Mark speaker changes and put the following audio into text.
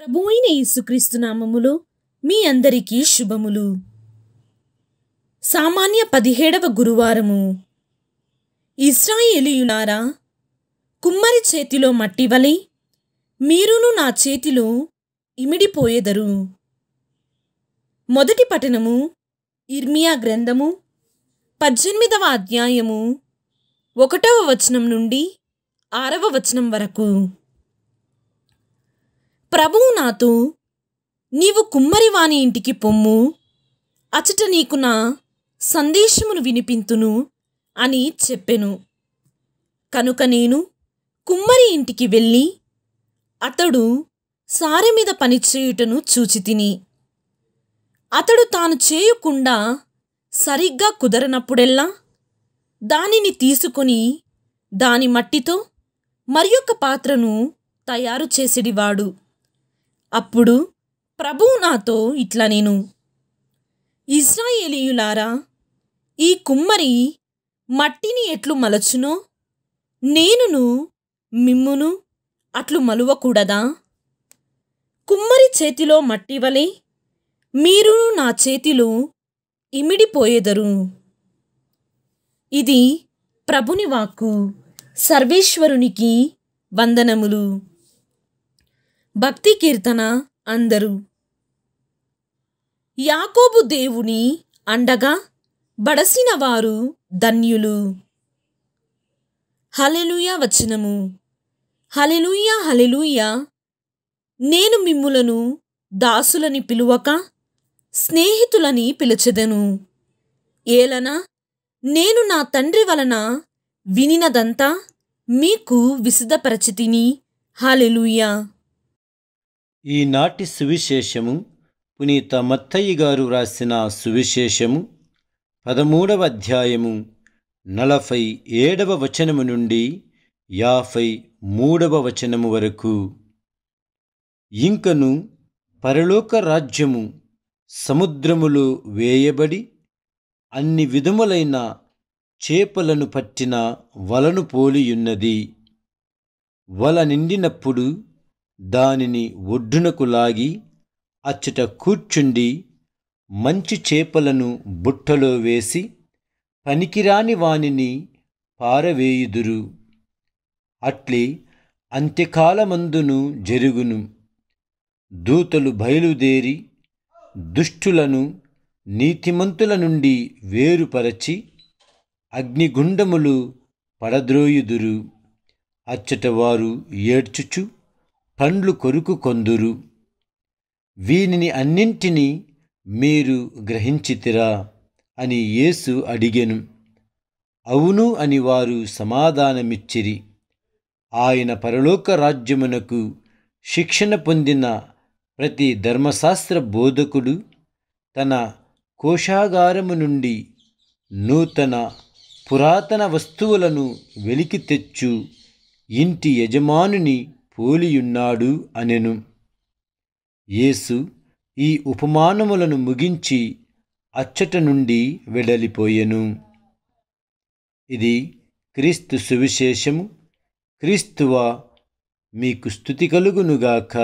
Speaker 1: ప్రభు అయిన యేసుక్రీస్తు నామములో మీ అందరికీ శుభములు సామాన్య పదిహేడవ గురువారము ఇస్రాయేలీయులారా కుమ్మరి చేతిలో మట్టివలి మీరును నా చేతిలో ఇమిడిపోయేదరు మొదటి పఠనము ఇర్మియా గ్రంథము పద్దెనిమిదవ అధ్యాయము ఒకటవ వచనం నుండి ఆరవ వచనం వరకు ప్రభువు నాతు నీవు కుమ్మరివాని ఇంటికి పొమ్ము అచట నీకు నా సందేశమును వినిపింతును అని చెప్పెను కనుక నేను కుమ్మరి ఇంటికి వెళ్ళి అతడు సారె మీద పనిచేయుటను చూచితిని అతడు తాను చేయకుండా సరిగ్గా కుదరనప్పుడెల్లా దానిని తీసుకొని దాని మట్టితో మరియొక పాత్రను తయారు చేసిడివాడు అప్పుడు ప్రభువు నాతో ఇట్లా నేను ఇజ్రాయేలీయులారా ఈ కుమ్మరి మట్టిని ఎట్లు మలచునో నేనును మిమ్మును అట్లు మలువకూడదా కుమ్మరి చేతిలో వలె మీరు నా చేతిలో ఇమిడిపోయేదరు ఇది ప్రభుని వాక్కు సర్వేశ్వరునికి వందనములు భక్తి కీర్తన అందరూ యాకోబు దేవుని అండగా బడసిన వారు ధన్యులు హలెలుయ వచనము హలెలుయ హలెలుయ నేను మిమ్ములను దాసులని పిలువక స్నేహితులని పిలుచెదను ఏలన నేను నా తండ్రి వలన వినినదంతా మీకు విసిదపరచితిని హలెలుయా
Speaker 2: ఈనాటి సువిశేషము పునీత మత్తయ్య గారు వ్రాసిన సువిశేషము పదమూడవ అధ్యాయము నలభై ఏడవ వచనము నుండి యాభై మూడవ వచనము వరకు ఇంకను పరలోక రాజ్యము సముద్రములో వేయబడి అన్ని విధములైన చేపలను పట్టిన వలను పోలియున్నది వల నిండినప్పుడు దానిని ఒడ్డునకు లాగి అచ్చట కూర్చుండి మంచి చేపలను బుట్టలో వేసి పనికిరాని వానిని పారవేయుదురు అట్లే అంత్యకాలమందును జరుగును దూతలు బయలుదేరి దుష్టులను నీతిమంతుల నుండి వేరుపరచి అగ్నిగుండములు పడద్రోయుదురు అచ్చటవారు ఏడ్చుచు పండ్లు కొరుకు కొందురు వీనిని అన్నింటినీ మీరు గ్రహించితిరా అని యేసు అడిగెను అవును అని వారు సమాధానమిచ్చిరి ఆయన పరలోక రాజ్యమునకు శిక్షణ పొందిన ప్రతి ధర్మశాస్త్ర బోధకుడు తన కోశాగారము నుండి నూతన పురాతన వస్తువులను వెలికి తెచ్చు ఇంటి యజమానుని పోలియున్నాడు అనెను యేసు ఈ ఉపమానములను ముగించి అచ్చట నుండి వెడలిపోయెను ఇది క్రీస్తు సువిశేషము క్రీస్తువ మీకు స్థుతి కలుగునుగాక